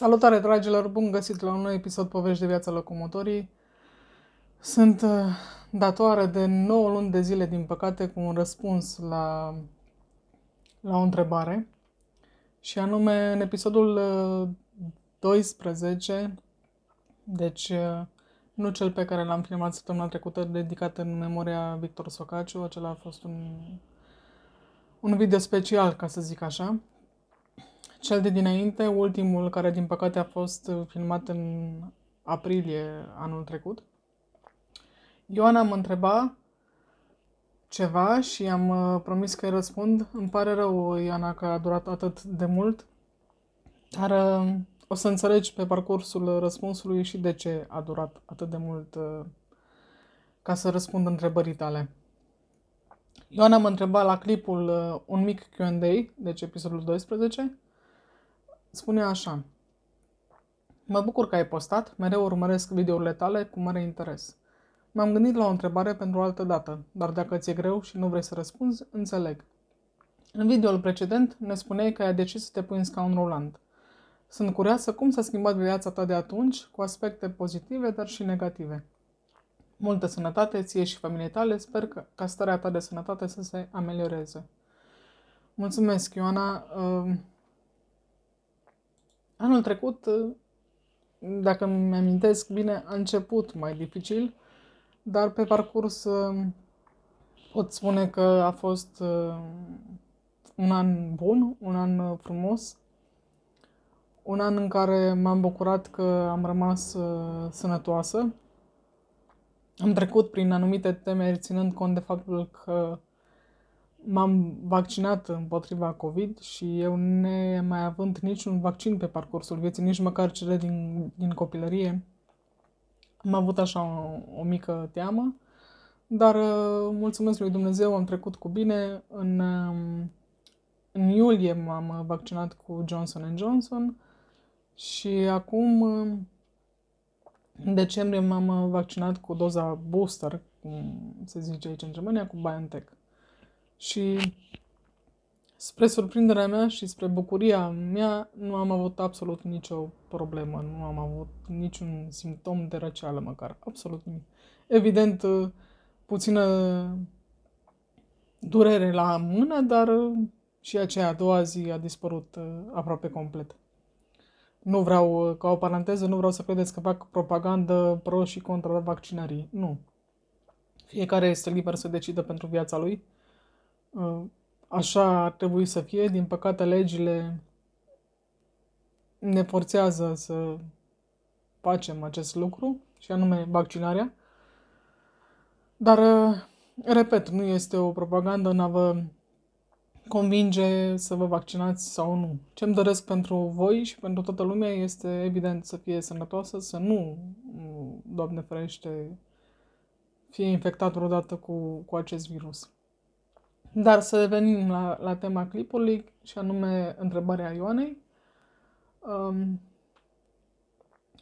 Salutare dragilor, bun găsit la un nou episod Povești de viața locomotorii. Sunt uh, datoare de 9 luni de zile, din păcate, cu un răspuns la, la o întrebare. Și anume, în episodul 12, uh, deci uh, nu cel pe care l-am filmat săptămâna trecută, dedicat în memoria Victor Socaciu, acela a fost un, un video special, ca să zic așa, cel de dinainte, ultimul, care din păcate a fost uh, filmat în aprilie anul trecut, Ioana mă întreba ceva și am uh, promis că îi răspund. Îmi pare rău, Ioana, că a durat atât de mult, dar uh, o să înțelegi pe parcursul răspunsului și de ce a durat atât de mult ca să răspund întrebării tale. Ioana mă întreba la clipul un mic Q&A, deci episodul 12, spune așa. Mă bucur că ai postat, mereu urmăresc videourile tale cu mare interes. M-am gândit la o întrebare pentru o altă dată, dar dacă ți-e greu și nu vrei să răspunzi, înțeleg. În videoul precedent ne spuneai că ai decis să te pui în scaun rulant. Sunt curioasă cum s-a schimbat viața ta de atunci, cu aspecte pozitive, dar și negative. Multă sănătate ție și familiei tale, sper că, ca starea ta de sănătate să se amelioreze. Mulțumesc, Ioana. Uh Anul trecut, uh, dacă îmi amintesc bine, a început mai dificil, dar pe parcurs uh, pot spune că a fost uh, un an bun, un an frumos, un an în care m-am bucurat că am rămas sănătoasă. Am trecut prin anumite teme, ținând cont de faptul că m-am vaccinat împotriva COVID și eu ne mai având niciun vaccin pe parcursul vieții, nici măcar cele din, din copilărie, am avut așa o, o mică teamă, dar uh, mulțumesc lui Dumnezeu, am trecut cu bine. În, um, în iulie m-am vaccinat cu Johnson Johnson și acum în uh, decembrie m-am vaccinat cu doza booster, cum se zice aici în Germania, cu BioNTech și spre surprinderea mea și spre bucuria mea nu am avut absolut nicio problemă, nu am avut niciun simptom de răceală măcar, absolut nimic. Evident, puțină durere la mână, dar și aceea a doua zi a dispărut uh, aproape complet. Nu vreau, uh, ca o paranteză, nu vreau să credeți că fac propagandă pro și contra vaccinării. Nu. Fiecare este liber să decidă pentru viața lui Ă, așa ar trebui să fie. Din păcate, legile ne forțează să facem acest lucru, și anume vaccinarea. Dar, ă, repet, nu este o propagandă în a vă convinge să vă vaccinați sau nu. Ce îmi doresc pentru voi și pentru toată lumea este, evident, să fie sănătoasă, să nu, Doamne ferește, fie infectat vreodată cu, cu acest virus. Dar să revenim la, la tema clipului și anume întrebarea Ioanei. Um,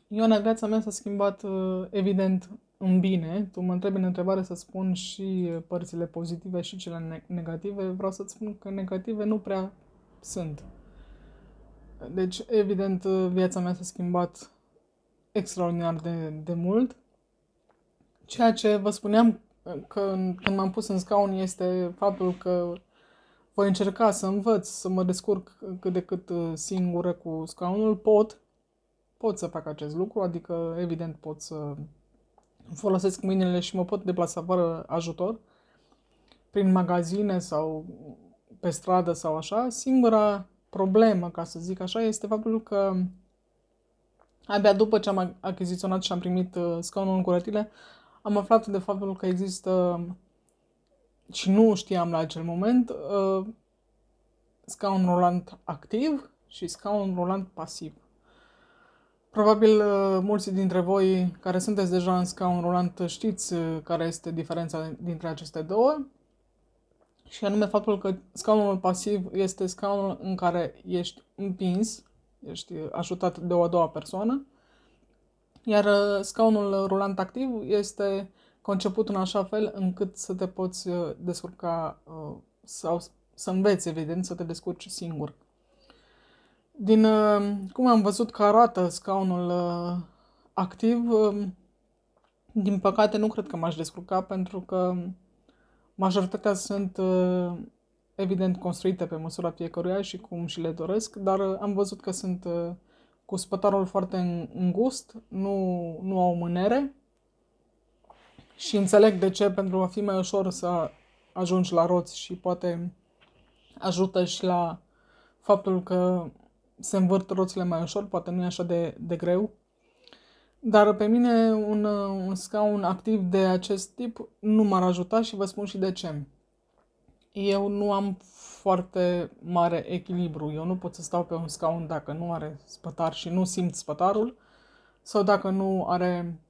Ioana, viața mea s-a schimbat uh, evident în bine. Tu mă întrebi în întrebare să spun și părțile pozitive și cele negative. Vreau să-ți spun că negative nu prea sunt. Deci, evident, uh, viața mea s-a schimbat extraordinar de, de mult. Ceea ce vă spuneam că când m-am pus în scaun este faptul că voi încerca să învăț, să mă descurc cât de cât uh, singură cu scaunul. Pot, pot să fac acest lucru, adică evident pot să folosesc mâinile și mă pot deplasa fără ajutor prin magazine sau pe stradă sau așa. Singura problemă, ca să zic așa, este faptul că abia după ce am achiziționat și am primit uh, scaunul în curătile, am aflat de faptul că există și nu știam la acel moment uh, scaun rolant activ și scaun rolant pasiv. Probabil uh, mulți dintre voi care sunteți deja în scaun rolant știți uh, care este diferența dintre aceste două și anume faptul că scaunul pasiv este scaunul în care ești împins, ești ajutat de o a doua persoană, iar uh, scaunul rulant activ este conceput în așa fel încât să te poți uh, descurca uh, sau să înveți, evident, să te descurci singur. Din cum am văzut că arată scaunul activ, um, din păcate nu cred că m-aș descurca pentru că majoritatea sunt evident construite pe măsura fiecăruia și cum și le doresc, dar am văzut că sunt cu spătarul foarte îngust, nu, nu au mânere și înțeleg de ce, pentru a fi mai ușor să ajungi la roți și poate ajută și la faptul că se învârt roțile mai ușor, poate nu e așa de, de greu. Dar pe mine un, un scaun activ de acest tip nu m-ar ajuta și vă spun și de ce. Eu nu am foarte mare echilibru. Eu nu pot să stau pe un scaun dacă nu are spătar și nu simt spătarul sau dacă nu are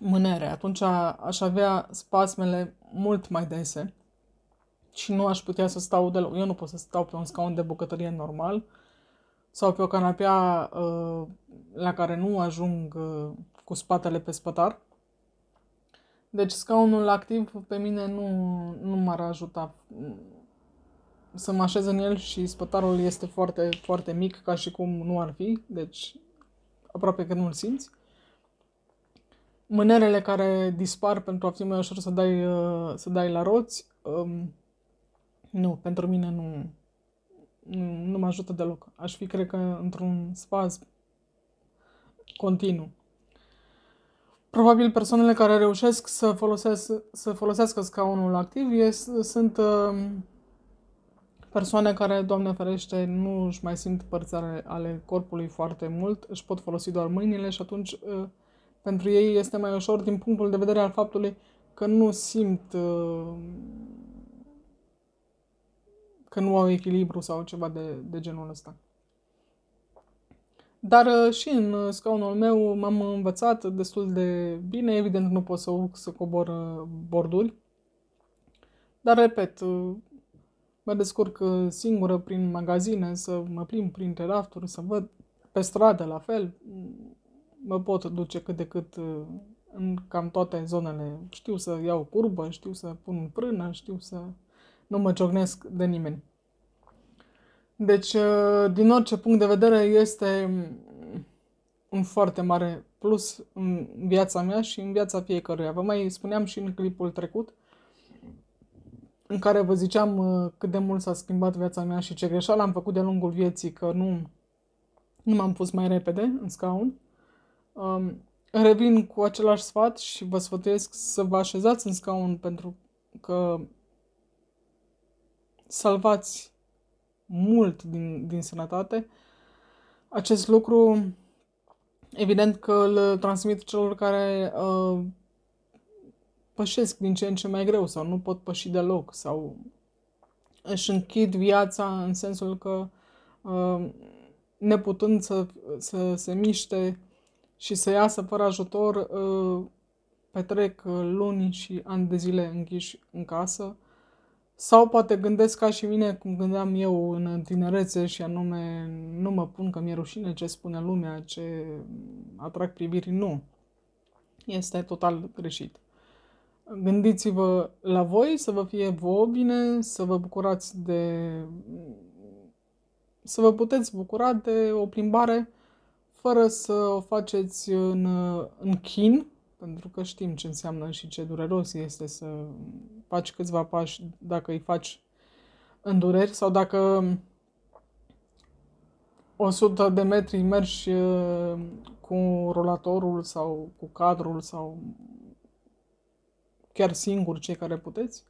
mânere. Atunci aș avea spasmele mult mai dese și nu aș putea să stau deloc. Eu nu pot să stau pe un scaun de bucătărie normal sau pe o canapea uh, la care nu ajung uh, cu spatele pe spătar. Deci scaunul activ pe mine nu, nu m-ar ajuta să mă așez în el și spătarul este foarte, foarte mic, ca și cum nu ar fi, deci aproape că nu-l simți. Mânerele care dispar pentru a fi mai ușor să dai, uh, să dai la roți, um, nu, pentru mine nu, nu, nu mă ajută deloc. Aș fi, cred că, într-un spasm continuu. Probabil persoanele care reușesc să, folosesc, să folosească scaunul activ e, sunt uh, Persoane care, Doamne ferește, nu își mai simt părți ale, ale corpului foarte mult, își pot folosi doar mâinile și atunci uh, pentru ei este mai ușor din punctul de vedere al faptului că nu simt uh, că nu au echilibru sau ceva de, de genul ăsta. Dar uh, și în scaunul meu m-am învățat destul de bine, evident nu pot să, să cobor borduri, dar repet, Mă descurc uh, singură prin magazine, să mă plimb printre rafturi, să văd pe stradă la fel. Mă pot duce cât de cât uh, în cam toate zonele. Știu să iau curbă, știu să pun prână, știu să nu mă ciocnesc de nimeni. Deci, uh, din orice punct de vedere, este un foarte mare plus în viața mea și în viața fiecăruia. Vă mai spuneam și în clipul trecut în care vă ziceam uh, cât de mult s-a schimbat viața mea și ce greșeală am făcut de-a lungul vieții, că nu, nu m-am pus mai repede în scaun. Um, revin cu același sfat și vă sfătuiesc să vă așezați în scaun pentru că salvați mult din, din sănătate. Acest lucru, evident că îl transmit celor care uh, pășesc din ce în ce mai greu sau nu pot păși deloc sau își închid viața în sensul că uh, neputând să, să se miște și să iasă fără ajutor, uh, petrec uh, luni și ani de zile închiși în casă. Sau poate gândesc ca și mine cum gândeam eu în tinerețe și anume nu mă pun că mi-e rușine ce spune lumea, ce atrag priviri. Nu. Este total greșit gândiți-vă la voi, să vă fie vouă bine, să vă bucurați de... să vă puteți bucura de o plimbare fără să o faceți în, în chin, pentru că știm ce înseamnă și ce dureros este să faci câțiva pași dacă îi faci în dureri sau dacă 100 de metri mergi uh, cu rolatorul sau cu cadrul sau chiar singuri cei care puteți,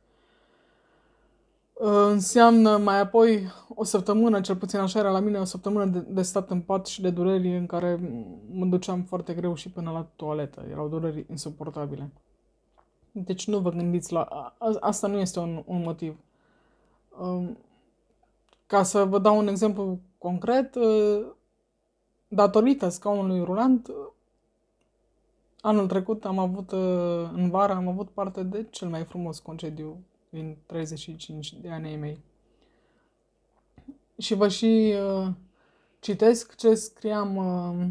uh, înseamnă mai apoi o săptămână, cel puțin așa era la mine, o săptămână de, de stat în pat și de dureri în care mă duceam foarte greu și până la toaletă. Erau dureri insuportabile. Deci nu vă gândiți la... A, asta nu este un, un motiv. Um, ca să vă dau un exemplu concret, uh, datorită scaunului rulant, Anul trecut am avut, uh, în vară, am avut parte de cel mai frumos concediu din 35 de ani ai mei. Și vă și uh, citesc ce scriam uh,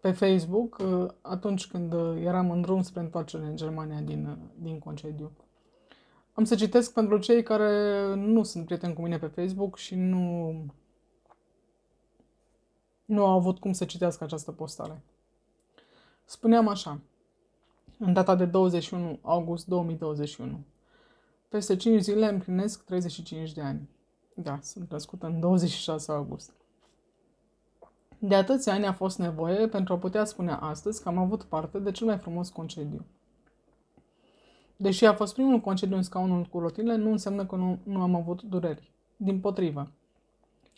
pe Facebook atunci când eram în drum spre întoarcere în Germania din, din concediu. Am să citesc pentru cei care nu sunt prieteni cu mine pe Facebook și nu, nu au avut cum să citească această postare. Spuneam așa, în data de 21 august 2021. Peste 5 zile împlinesc 35 de ani. Da, sunt născută în 26 august. De atâția ani a fost nevoie pentru a putea spune astăzi că am avut parte de cel mai frumos concediu. Deși a fost primul concediu în scaunul cu rotile, nu înseamnă că nu, nu am avut dureri. Din potrivă.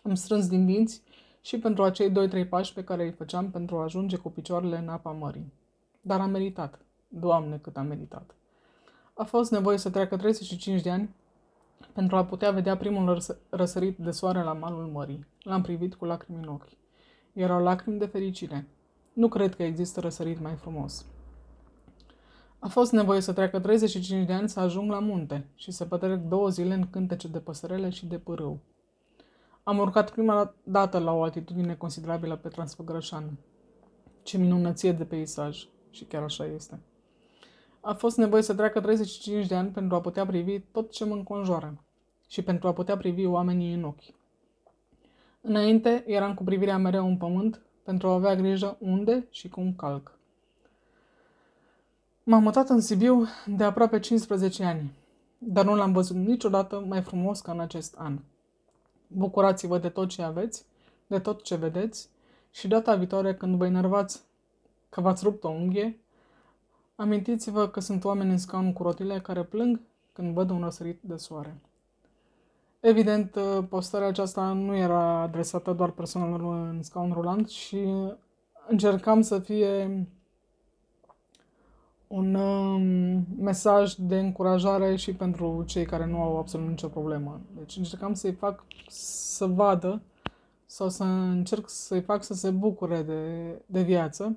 Am strâns din dinți și pentru acei 2-3 pași pe care îi făceam pentru a ajunge cu picioarele în apa mării. Dar a meritat. Doamne, cât a meritat. A fost nevoie să treacă 35 de ani pentru a putea vedea primul răs- răsărit de soare la malul mării. L-am privit cu lacrimi în ochi. Erau lacrimi de fericire. Nu cred că există răsărit mai frumos. A fost nevoie să treacă 35 de ani să ajung la munte și să petrec două zile în cântece de păsărele și de pârâu. Am urcat prima dată la o altitudine considerabilă pe Transfăgărășan. Ce minunăție de peisaj! Și chiar așa este. A fost nevoie să treacă 35 de ani pentru a putea privi tot ce mă înconjoară și pentru a putea privi oamenii în ochi. Înainte eram cu privirea mereu în pământ pentru a avea grijă unde și cum calc. M-am mutat în Sibiu de aproape 15 ani, dar nu l-am văzut niciodată mai frumos ca în acest an – bucurați-vă de tot ce aveți, de tot ce vedeți și data viitoare când vă enervați că v-ați rupt o unghie, amintiți-vă că sunt oameni în scaun cu rotile care plâng când văd un răsărit de soare. Evident, uh, postarea aceasta nu era adresată doar persoanelor în scaun rulant și încercam să fie un um, mesaj de încurajare și pentru cei care nu au absolut nicio problemă. Deci încercam să-i fac să vadă sau să încerc să-i fac să se bucure de, de viață.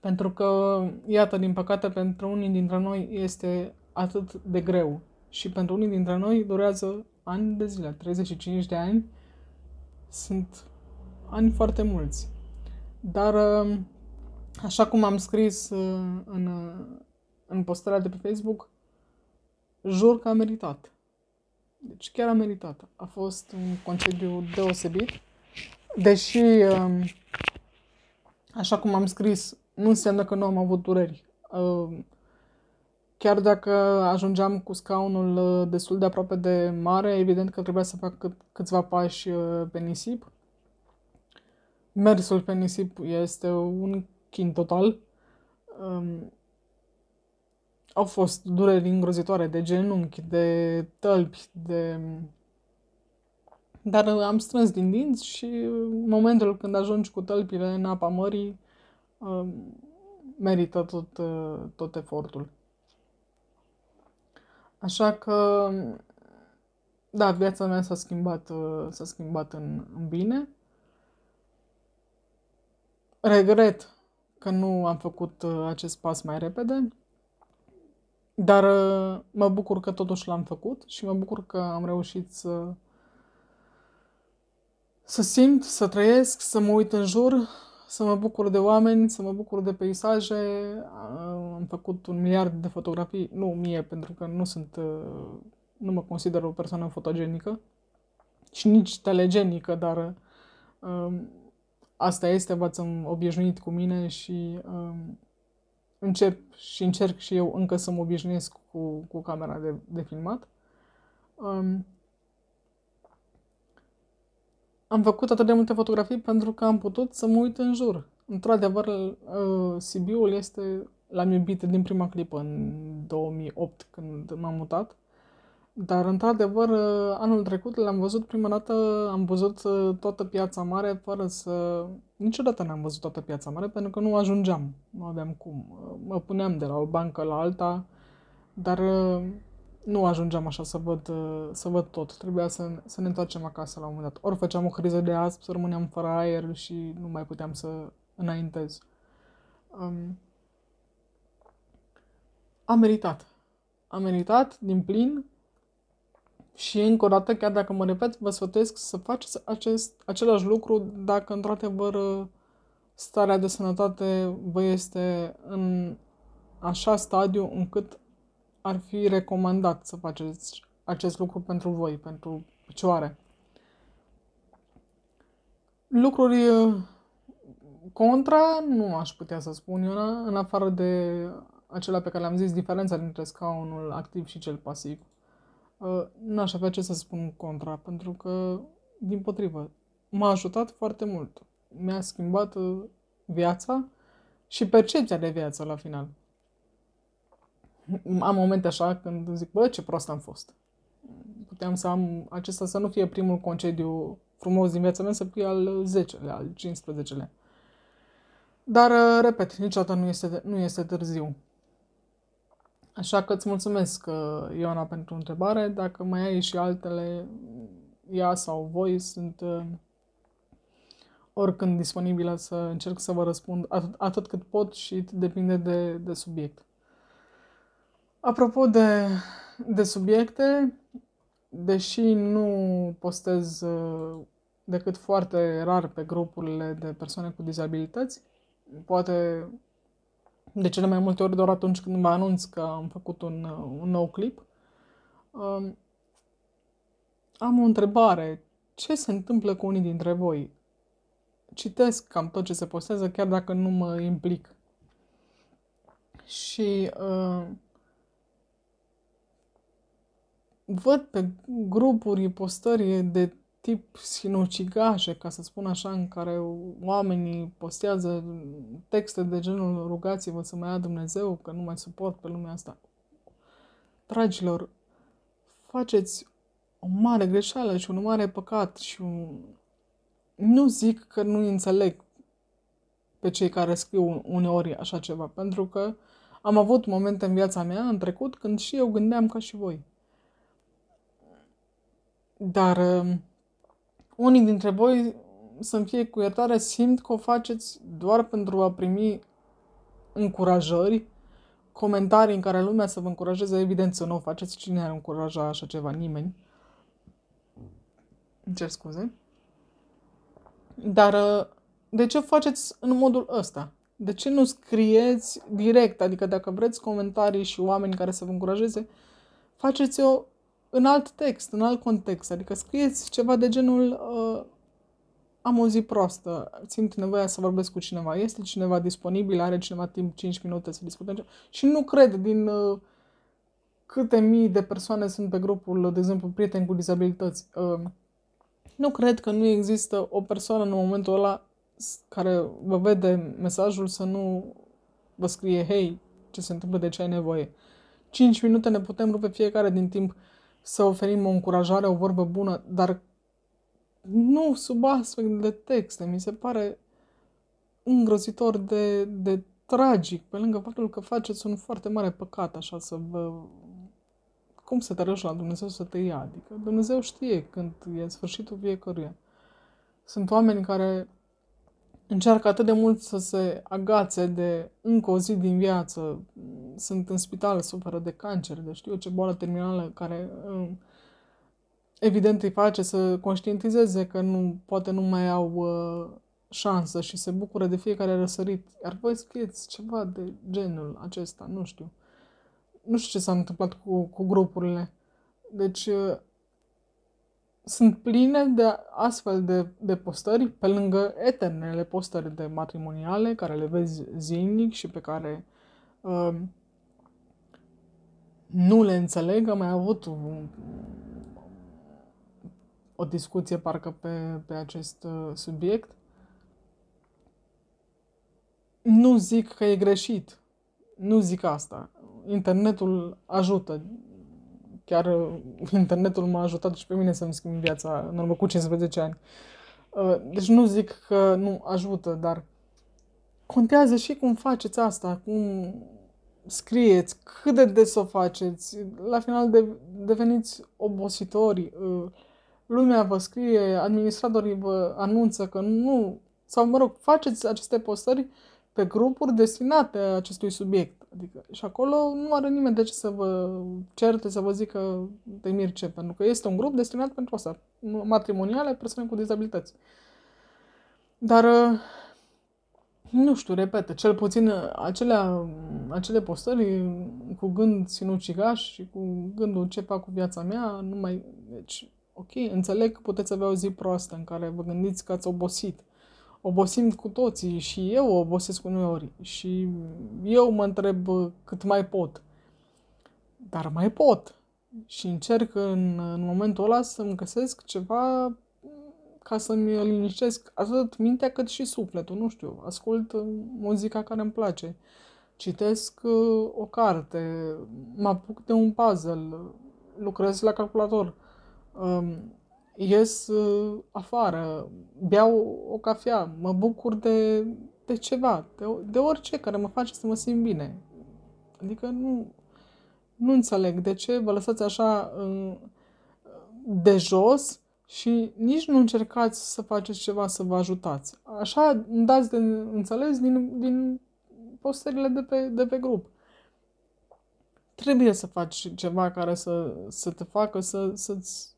Pentru că, iată, din păcate, pentru unii dintre noi este atât de greu. Și pentru unii dintre noi durează ani de zile, 35 de ani. Sunt ani foarte mulți. Dar uh, așa cum am scris uh, în, uh, în postarea de pe Facebook, jur că a meritat. Deci chiar a meritat. A fost un concediu deosebit, deși, um, așa cum am scris, nu înseamnă că nu am avut dureri. Um, chiar dacă ajungeam cu scaunul uh, destul de aproape de mare, evident că trebuia să fac câțiva pași pe nisip. Mersul pe nisip este un 8 în total, um, au fost dureri îngrozitoare de genunchi, de tălpi, de... Dar am strâns din dinți și în momentul când ajungi cu tălpile în apa mării, um, merită tot, tot efortul. Așa că, da, viața mea s-a schimbat, s-a schimbat în, în bine. Regret că nu am făcut uh, acest pas mai repede, dar uh, mă bucur că totuși l-am făcut și mă bucur că am reușit să să simt, să trăiesc, să mă uit în jur, să mă bucur de oameni, să mă bucur de peisaje. Uh, am făcut un miliard de fotografii, nu mie, pentru că nu sunt, nu mă consider o persoană fotogenică și nici telegenică, dar asta este, v-ați obișnuit cu mine și um, încep și încerc și eu încă să mă obișnuiesc cu, cu camera de, de filmat. Um, am făcut atât de multe fotografii pentru că am putut să mă uit în jur. Într-adevăr, uh, Sibiul este, l-am iubit din prima clipă în 2008 când m-am mutat dar, într-adevăr, ă, anul trecut l-am văzut prima dată, am văzut ă, toată piața mare fără să... Niciodată n-am văzut toată piața mare pentru că nu ajungeam, nu aveam cum. Mă puneam de la o bancă la alta, dar ă, nu ajungeam așa să văd, să văd tot. Trebuia să, să ne întoarcem acasă la un moment dat. Ori făceam o criză de asp, să rămâneam fără aer și nu mai puteam să înaintez. Um, a meritat. A meritat din plin și încă o dată, chiar dacă mă repet, vă sfătuiesc să faceți acest, același lucru dacă într-adevăr starea de sănătate vă este în așa stadiu încât ar fi recomandat să faceți acest lucru pentru voi, pentru picioare. Lucruri uh, contra nu aș putea să spun eu, în afară de acela pe care l-am zis, diferența dintre scaunul activ și cel pasiv. Ă, n-aș avea ce să spun contra, pentru că, din potrivă, m-a ajutat foarte mult. Mi-a schimbat ă, viața și percepția de viață la final. Am momente așa când zic, bă, ce prost am fost. Puteam să am acesta să nu fie primul concediu frumos din viața mea, să fie al 10-lea, al 15-lea. Dar, ă, repet, niciodată nu este, nu este târziu. Așa că îți mulțumesc, uh, Ioana, pentru întrebare. Dacă mai ai și altele, ea sau voi sunt uh, oricând disponibilă să încerc să vă răspund atât, atât cât pot și depinde de, de subiect. Apropo de, de subiecte, deși nu postez uh, decât foarte rar pe grupurile de persoane cu dizabilități, poate de cele mai multe ori doar atunci când mă anunț că am făcut un, uh, un nou clip, um, am o întrebare. Ce se întâmplă cu unii dintre voi? Citesc cam tot ce se postează, chiar dacă nu mă implic. Și uh, văd pe grupuri postări de tip sinucigașe, ca să spun așa, în care oamenii postează texte de genul rugați-vă să mai ia Dumnezeu, că nu mai suport pe lumea asta. Dragilor, faceți o mare greșeală și un mare păcat și un... nu zic că nu înțeleg pe cei care scriu uneori așa ceva, pentru că am avut momente în viața mea, în trecut, când și eu gândeam ca și voi. Dar unii dintre voi să-mi fie cu iertare, simt că o faceți doar pentru a primi încurajări, comentarii în care lumea să vă încurajeze, evident să nu o faceți, cine ar încuraja așa ceva, nimeni. Îmi cer scuze. Dar uh, de ce faceți în modul ăsta? De ce nu scrieți direct? Adică dacă vreți comentarii și oameni care să vă încurajeze, faceți-o în alt text, în alt context. Adică scrieți ceva de genul uh, am o zi proastă, simt nevoia să vorbesc cu cineva. Este cineva disponibil, are cineva timp 5 minute să discutăm? Și nu cred din uh, câte mii de persoane sunt pe grupul, de exemplu, prieteni cu dizabilități. Uh, nu cred că nu există o persoană în momentul ăla care vă vede mesajul să nu vă scrie, hei, ce se întâmplă, de ce ai nevoie. 5 minute ne putem rupe fiecare din timp uh, să oferim o încurajare, o vorbă bună, dar nu sub astfel de texte. Mi se pare îngrozitor de, de tragic, pe lângă faptul că faceți un foarte mare păcat așa să vă... Cum să te la Dumnezeu să te ia? Adică Dumnezeu știe când e sfârșitul fiecăruia. Sunt oameni care încearcă atât de mult să se agațe de încă o zi din viață, sunt în spital, suferă de cancer, de deci știu eu ce boală terminală care um, evident îi face să conștientizeze că nu, poate nu mai au uh, șansă și se bucură de fiecare răsărit. Iar voi scrieți ceva de genul acesta, nu știu. Nu știu ce s-a întâmplat cu, cu grupurile. Deci, uh, sunt pline de astfel de, de postări, pe lângă eternele postări de matrimoniale, care le vezi zilnic și pe care uh, nu le înțeleg. Am mai avut un, o discuție parcă pe, pe acest uh, subiect. Nu zic că e greșit. Nu zic asta. Internetul ajută chiar uh, internetul m-a ajutat și pe mine să-mi schimb viața în urmă cu 15 ani. Uh, deci nu zic că nu ajută, dar contează și cum faceți asta, cum scrieți, cât de des o faceți. La final de, deveniți obositori. Uh, lumea vă scrie, administratorii vă anunță că nu, sau mă rog, faceți aceste postări pe grupuri destinate acestui subiect. Adică, și acolo nu are nimeni de ce să vă certe, să vă zică de mirce, pentru că este un grup destinat pentru asta. Matrimoniale, persoane cu dizabilități. Dar, uh, nu știu, repet, cel puțin uh, acelea, acele postări cu gând sinucigaș și cu gândul ce fac cu viața mea, nu mai... Deci, ok, înțeleg că puteți avea o zi proastă în care vă gândiți că ați obosit obosim cu toții și eu obosesc uneori și eu mă întreb cât mai pot. Dar mai pot și încerc în, în momentul ăla să-mi găsesc ceva ca să-mi liniștesc atât mintea cât și sufletul, nu știu, ascult muzica care îmi place, citesc uh, o carte, mă apuc de un puzzle, lucrez la calculator, um, ies uh, afară, beau o cafea, mă bucur de, de ceva, de, de orice care mă face să mă simt bine. Adică nu, nu înțeleg de ce vă lăsați așa uh, de jos și nici nu încercați să faceți ceva să vă ajutați. Așa îmi dați de înțeles din, din postările de pe, de pe grup. Trebuie să faci ceva care să, să te facă să, să-ți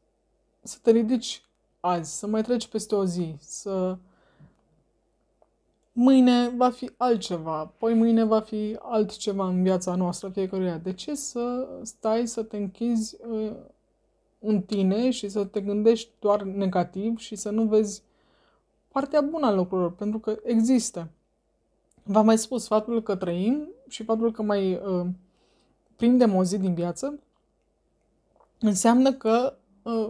să te ridici azi, să mai treci peste o zi, să mâine va fi altceva, poi mâine va fi altceva în viața noastră fiecăruia. De ce să stai să te închizi uh, în tine și să te gândești doar negativ și să nu vezi partea bună a lucrurilor, pentru că există. V-am mai spus, faptul că trăim și faptul că mai uh, prindem o zi din viață înseamnă că uh,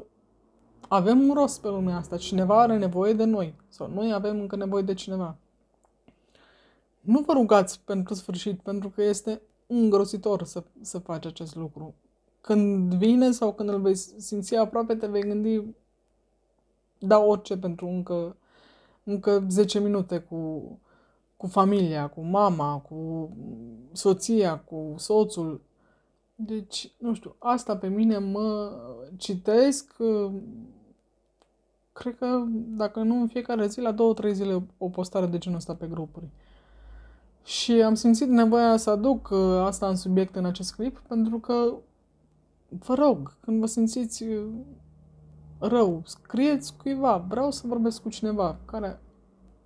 avem un rost pe lumea asta, cineva are nevoie de noi sau noi avem încă nevoie de cineva. Nu vă rugați pentru sfârșit, pentru că este îngrozitor să, să faci acest lucru. Când vine sau când îl vei simți aproape, te vei gândi, da orice pentru încă, încă 10 minute cu, cu familia, cu mama, cu soția, cu soțul. Deci, nu știu, asta pe mine mă citesc, cred că, dacă nu în fiecare zi, la două, trei zile o postare de genul ăsta pe grupuri. Și am simțit nevoia să aduc uh, asta în subiect în acest clip, pentru că, vă rog, când vă simțiți uh, rău, scrieți cuiva, vreau să vorbesc cu cineva care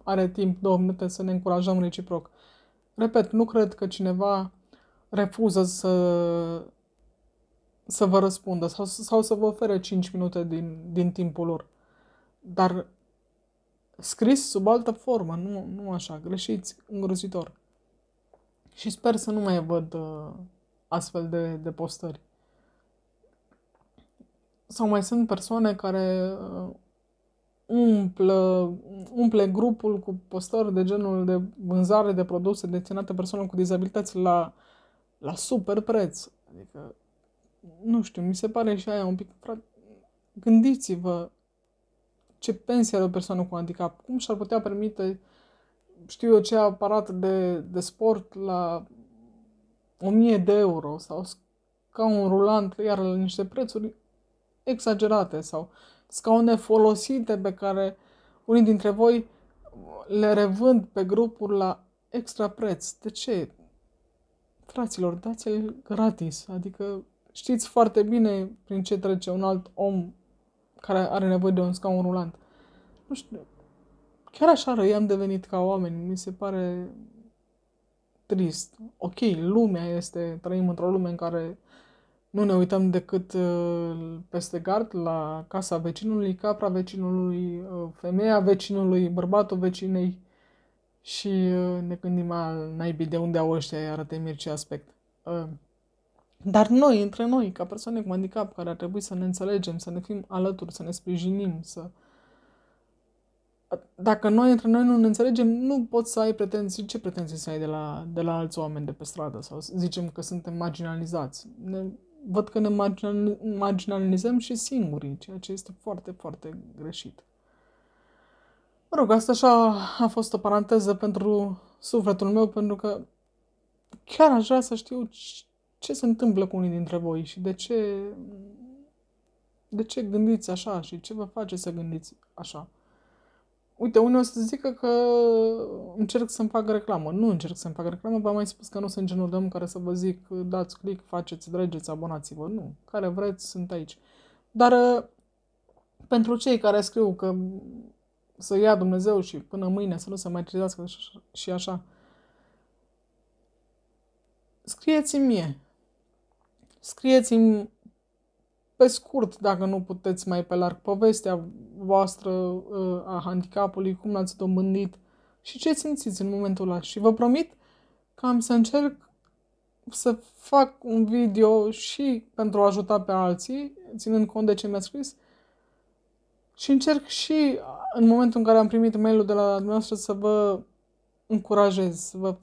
are timp, două minute, să ne încurajăm reciproc. Repet, nu cred că cineva refuză să, să vă răspundă sau, sau să vă ofere 5 minute din, din timpul lor dar scris sub altă formă, nu, nu așa, greșiți, îngrozitor. Și sper să nu mai văd uh, astfel de, de postări. Sau mai sunt persoane care uh, umplă, umple grupul cu postări de genul de vânzare de produse destinate persoanelor cu dizabilități la, la super preț. Adică, nu știu, mi se pare și aia un pic... Frate, gândiți-vă ce pensie are o persoană cu handicap, cum și-ar putea permite, știu eu ce, aparat de, de sport la 1000 de euro sau scaun rulant, iar la niște prețuri exagerate sau scaune folosite pe care unii dintre voi le revând pe grupuri la extra preț. De ce? Fraților, dați-l gratis. Adică știți foarte bine prin ce trece un alt om care are nevoie de un scaun rulant. Nu știu, chiar așa răi am devenit ca oameni, mi se pare trist. Ok, lumea este, trăim într-o lume în care nu ne uităm decât uh, peste gard la casa vecinului, capra vecinului, uh, femeia vecinului, bărbatul vecinei și uh, ne gândim al naibii de unde au ăștia arătă Mircea aspect. Dar noi, între noi, ca persoane cu handicap, care ar trebui să ne înțelegem, să ne fim alături, să ne sprijinim, să... Dacă noi între noi nu ne înțelegem, nu poți să ai pretenții. Ce pretenții să ai de la, de la alți oameni de pe stradă? Sau zicem că suntem marginalizați. Ne, văd că ne marginalizăm și singuri ceea ce este foarte, foarte greșit. Mă rog, asta așa a fost o paranteză pentru sufletul meu, pentru că chiar aș vrea să știu ce se întâmplă cu unii dintre voi și de ce, de ce gândiți așa și ce vă face să gândiți așa. Uite, unii o să zică că încerc să-mi fac reclamă. Nu încerc să-mi fac reclamă, v-am mai spus că nu sunt genul de om care să vă zic dați click, faceți, dregeți, abonați-vă. Nu, care vreți, sunt aici. Dar uh, pentru cei care scriu că să ia Dumnezeu și până mâine să nu se mai trezească și așa, scrieți-mi mie Scrieți-mi pe scurt, dacă nu puteți mai pe larg, povestea voastră uh, a handicapului, cum l-ați domândit și ce simțiți în momentul ăla. Și vă promit că am să încerc să fac un video și pentru a ajuta pe alții, ținând cont de ce mi-a scris, și încerc și uh, în momentul în care am primit mail-ul de la dumneavoastră să vă încurajez, să vă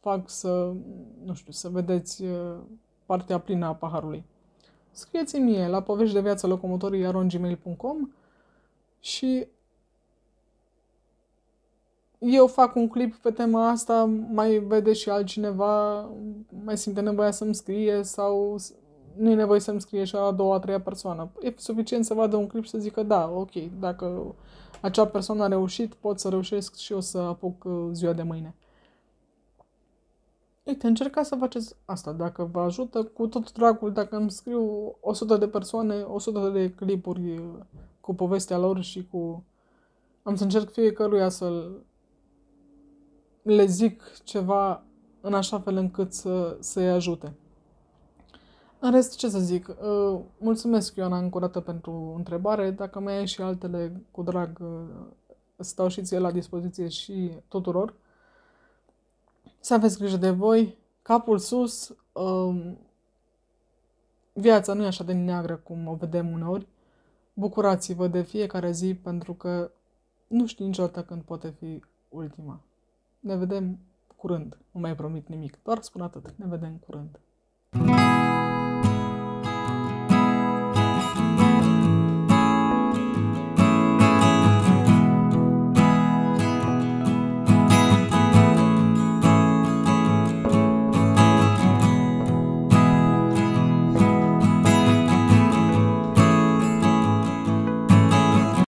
fac să, nu știu, să vedeți uh, partea plină a paharului. Scrieți-mi mie la povești de viață locomotorii arongmail.com și eu fac un clip pe tema asta, mai vede și altcineva, mai simte nevoia să-mi scrie sau nu e nevoie să-mi scrie și a doua, a treia persoană. E suficient să vadă un clip și să zică da, ok, dacă acea persoană a reușit, pot să reușesc și eu să apuc uh, ziua de mâine. Uite, încercați să faceți asta, dacă vă ajută, cu tot dragul, dacă îmi scriu 100 de persoane, 100 de clipuri cu povestea lor și cu... Am să încerc fiecăruia să le zic ceva în așa fel încât să, să-i ajute. În rest, ce să zic, uh, mulțumesc Ioana încă o dată pentru întrebare. Dacă mai ai și altele, cu drag, uh, stau și ție la dispoziție și tuturor să aveți grijă de voi, capul sus, um, viața nu e așa de neagră cum o vedem uneori, bucurați-vă de fiecare zi pentru că nu știi niciodată când poate fi ultima. Ne vedem curând, nu mai promit nimic, doar spun atât, ne vedem curând.